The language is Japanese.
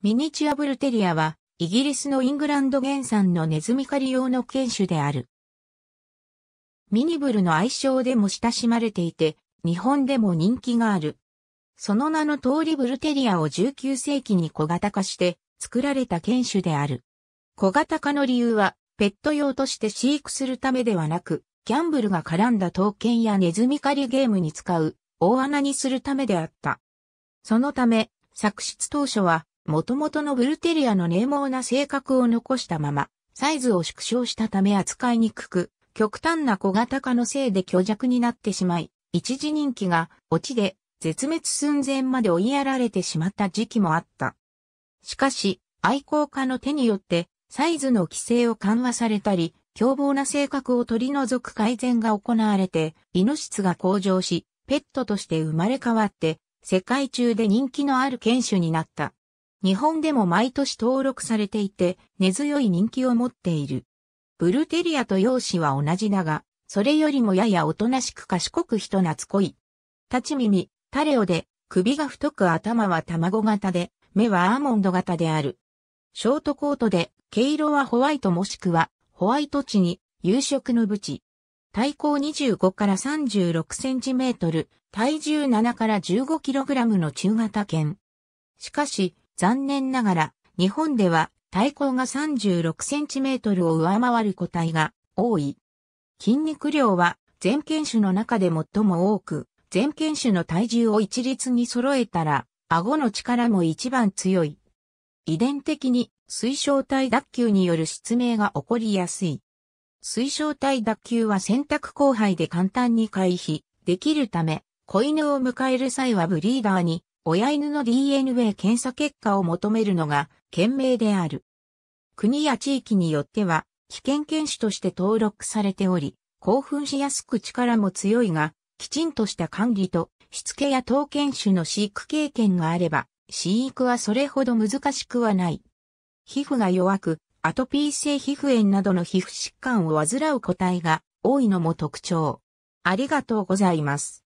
ミニチュアブルテリアは、イギリスのイングランド原産のネズミ狩り用の犬種である。ミニブルの愛称でも親しまれていて、日本でも人気がある。その名の通りブルテリアを19世紀に小型化して作られた犬種である。小型化の理由は、ペット用として飼育するためではなく、ギャンブルが絡んだ刀剣やネズミ狩りゲームに使う大穴にするためであった。そのため、作出当初は、元々のブルテリアの冷毛な性格を残したまま、サイズを縮小したため扱いにくく、極端な小型化のせいで巨弱になってしまい、一時人気が落ちで絶滅寸前まで追いやられてしまった時期もあった。しかし、愛好家の手によって、サイズの規制を緩和されたり、凶暴な性格を取り除く改善が行われて、犬質が向上し、ペットとして生まれ変わって、世界中で人気のある犬種になった。日本でも毎年登録されていて、根強い人気を持っている。ブルテリアと容姿は同じだが、それよりもややおとなしく賢く人懐っこい。立ち耳、タレオで、首が太く頭は卵型で、目はアーモンド型である。ショートコートで、毛色はホワイトもしくは、ホワイト地に、夕食のブチ。体高25から36センチメートル、体重7から15キログラムの中型犬。しかし、残念ながら、日本では体高が 36cm を上回る個体が多い。筋肉量は全犬種の中で最も多く、全犬種の体重を一律に揃えたら、顎の力も一番強い。遺伝的に水晶体脱臼による失明が起こりやすい。水晶体脱臼は選択交配で簡単に回避できるため、子犬を迎える際はブリーダーに親犬の DNA 検査結果を求めるのが賢明である。国や地域によっては、危険犬種として登録されており、興奮しやすく力も強いが、きちんとした管理と、しつけや当犬種の飼育経験があれば、飼育はそれほど難しくはない。皮膚が弱く、アトピー性皮膚炎などの皮膚疾患を患う個体が多いのも特徴。ありがとうございます。